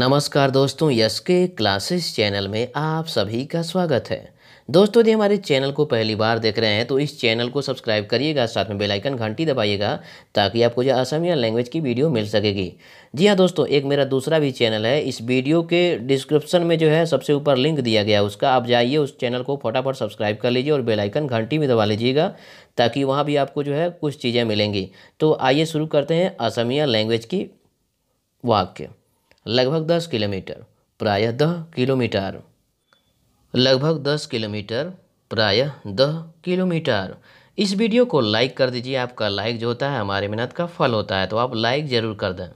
नमस्कार दोस्तों यस के क्लासेस चैनल में आप सभी का स्वागत है दोस्तों यदि हमारे चैनल को पहली बार देख रहे हैं तो इस चैनल को सब्सक्राइब करिएगा साथ में बेल आइकन घंटी दबाइएगा ताकि आपको जो असमिया लैंग्वेज की वीडियो मिल सकेगी जी हाँ दोस्तों एक मेरा दूसरा भी चैनल है इस वीडियो के डिस्क्रिप्शन में जो है सबसे ऊपर लिंक दिया गया उसका आप जाइए उस चैनल को फटाफट सब्सक्राइब कर लीजिए और बेलाइकन घंटी भी दबा लीजिएगा ताकि वहाँ भी आपको जो है कुछ चीज़ें मिलेंगी तो आइए शुरू करते हैं असमिया लैंग्वेज की वाक्य लगभग दस किलोमीटर प्रायः दह किलोमीटर लगभग दस किलोमीटर प्रायः दह किलोमीटर इस वीडियो को लाइक कर दीजिए आपका लाइक जो होता है हमारे मेहनत का फल होता है तो आप लाइक ज़रूर कर दें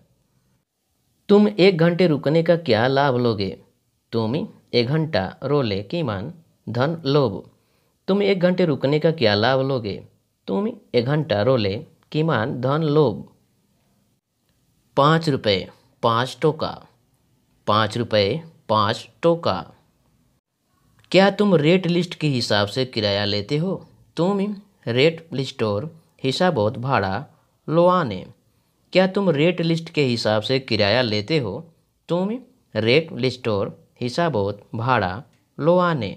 तुम एक घंटे रुकने का क्या लाभ लोगे तुम एक घंटा रोले कीमान धन लोभ तुम एक घंटे रुकने का क्या लाभ लोगे तुम एक घंटा रोले मान धन लोभ पाँच रुपये पाँच टोका पाँच रुपये पाँच टोका क्या तुम रेट लिस्ट के हिसाब से किराया लेते हो तुम रेट लिस्ट और हिसाबोत भाड़ा लोआने क्या तुम रेट लिस्ट के हिसाब से किराया लेते हो तुम रेट लिस्ट और हिसाबोत भाड़ा लोआने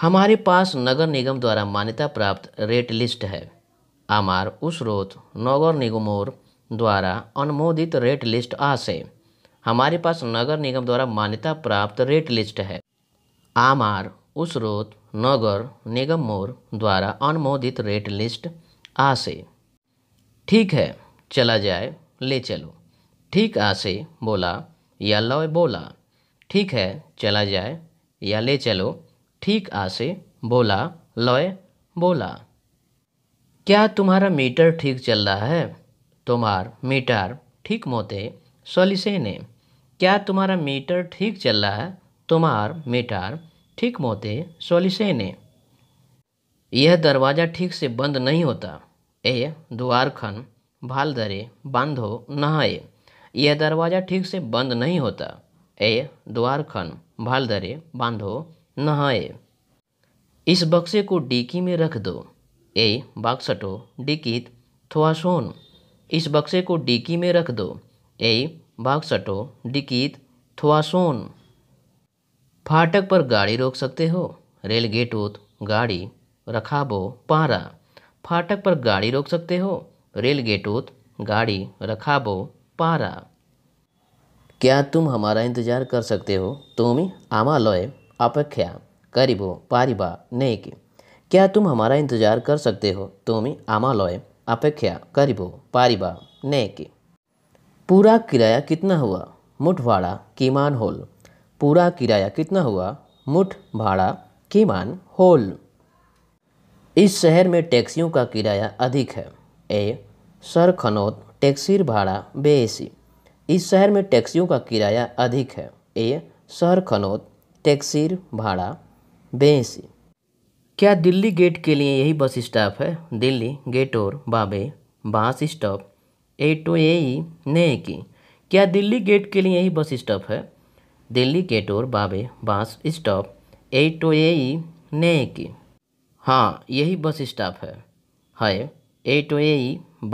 हमारे पास नगर निगम द्वारा मान्यता प्राप्त रेट लिस्ट है आमार उस रोत नगर निगम और द्वारा अनुमोदित रेट लिस्ट आ से हमारे पास नगर निगम द्वारा मान्यता प्राप्त रेट लिस्ट है आमार उस रोत नगर निगम मोर द्वारा अनुमोदित रेट लिस्ट आ से ठीक है चला जाए ले चलो ठीक आ से बोला या लॉय बोला ठीक है चला जाए या ले चलो ठीक आ से बोला लॉय बोला क्या तुम्हारा मीटर ठीक चल रहा है तुम्हार मीटर ठीक मोते ने क्या तुम्हारा मीटर ठीक चल रहा है तुम्हार मीटर ठीक मोते ने यह दरवाज़ा ठीक से बंद नहीं होता ए द्वार खन भाल दरे बांधो नहाए यह दरवाज़ा ठीक से बंद नहीं होता ए द्वार खन भाल दरे बांधो नहाए इस बक्से को डिकी में रख दो ए बाक्सटो डिकीत थोआसोन इस बक्से को डिकी में रख दो ए सटो डिकीत सोन फाटक पर गाड़ी रोक सकते हो रेल गेट उत गाड़ी रखाबो पारा फाटक पर गाड़ी रोक सकते हो रेल गेट उत गाड़ी रखाबो पारा क्या तुम हमारा इंतजार कर सकते हो तुम आमा लॉय अपेक्षा करीबो पारिबा नेक क्या तुम हमारा इंतजार कर सकते हो तुम आमा लॉय अपेक्षा करीबो पारिबा ने कि पूरा किराया कितना हुआ मुठ भाड़ा कीमान होल पूरा किराया कितना हुआ मुठ भाड़ा कीमान होल इस शहर में टैक्सियों का किराया अधिक है ए सर खनौत टैक्सीर भाड़ा बेसी इस शहर में टैक्सियों का किराया अधिक है ए शहर खनौत टैक्सीर भाड़ा बेसी क्या दिल्ली गेट के लिए यही बस स्टॉप है दिल्ली गेट और बाबे बास स्टॉप ए टू ए ने की क्या दिल्ली गेट के लिए यही बस स्टॉप है दिल्ली गेट और बाबे बास स्टॉप ए टू ए ने की हाँ यही बस स्टॉप है है टू ए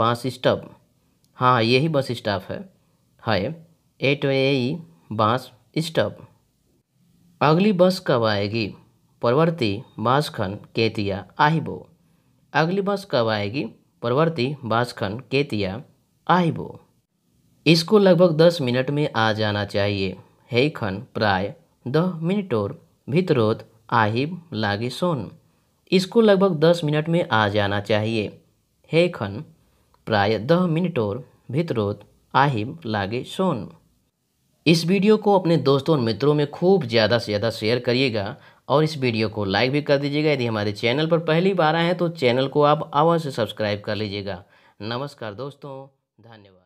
बास स्टॉप हाँ यही बस स्टॉप है है टू ए बास स्टॉप अगली बस कब आएगी परवर्ती बाँसखन केतिया आहिबो अगली बस कब आएगी परवर्ती बाँसखन केतिया आहिबो इसको लगभग दस मिनट में आ जाना चाहिए हे खन प्राय दह मिनटोर भितरोत आहिब लागे सोन इसको लगभग दस मिनट में आ जाना चाहिए हे खन प्राय दह मिनटोर भितरोत आहिब लागे सोन इस वीडियो को अपने दोस्तों और मित्रों में खूब ज़्यादा से ज़्यादा शेयर करिएगा और इस वीडियो को लाइक भी कर दीजिएगा यदि हमारे चैनल पर पहली बार आए हैं तो चैनल को आप अवश्य सब्सक्राइब कर लीजिएगा नमस्कार दोस्तों धन्यवाद